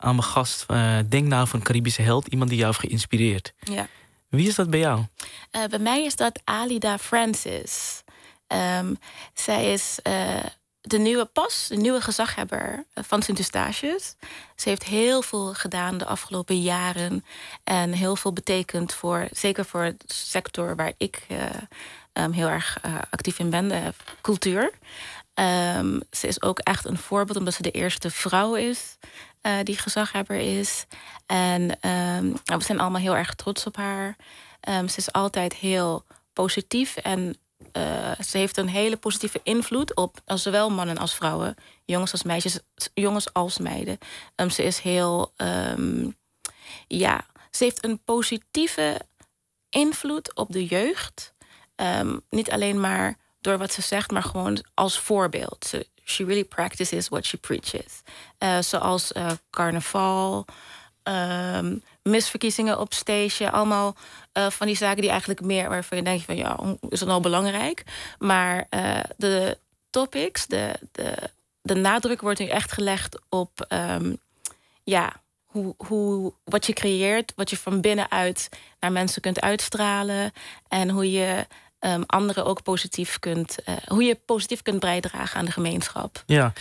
aan mijn gast: eh, denk nou van een Caribische held, iemand die jou heeft geïnspireerd. Ja. Wie is dat bij jou? Eh, bij mij is dat Alida Francis. Ehm, zij is eh, de nieuwe pas, de nieuwe gezaghebber van Sint Eustatius. Ze heeft heel veel gedaan de afgelopen jaren en heel veel betekend voor, zeker voor het sector waar ik ehm, heel erg actief in ben, de cultuur. Ehm, ze is ook echt een voorbeeld omdat ze de eerste vrouw is eh, die gezaghebber is. En ehm, nou, we zijn allemaal heel erg trots op haar. Ehm, ze is altijd heel positief en eh, ze heeft een hele positieve invloed op eh, zowel mannen als vrouwen, jongens als meisjes, jongens als meiden. ze is heel, ja, ze heeft een positieve invloed op de jeugd. niet alleen maar door wat ze zegt, maar gewoon als voorbeeld. she really practices what she preaches. Eh, zoals eh, carnaval, um, misverkiezingen op stage. Allemaal eh, van die zaken die eigenlijk meer waarvan je denkt van ja, is dat nou belangrijk? Maar de topics, de, de, de nadruk wordt nu echt gelegd op ehm, ja, hoe, hoe, wat je creëert, wat je van binnenuit naar mensen kunt uitstralen en hoe je um, anderen ook positief kunt, eh, hoe je positief kunt bijdragen aan de gemeenschap. Ja,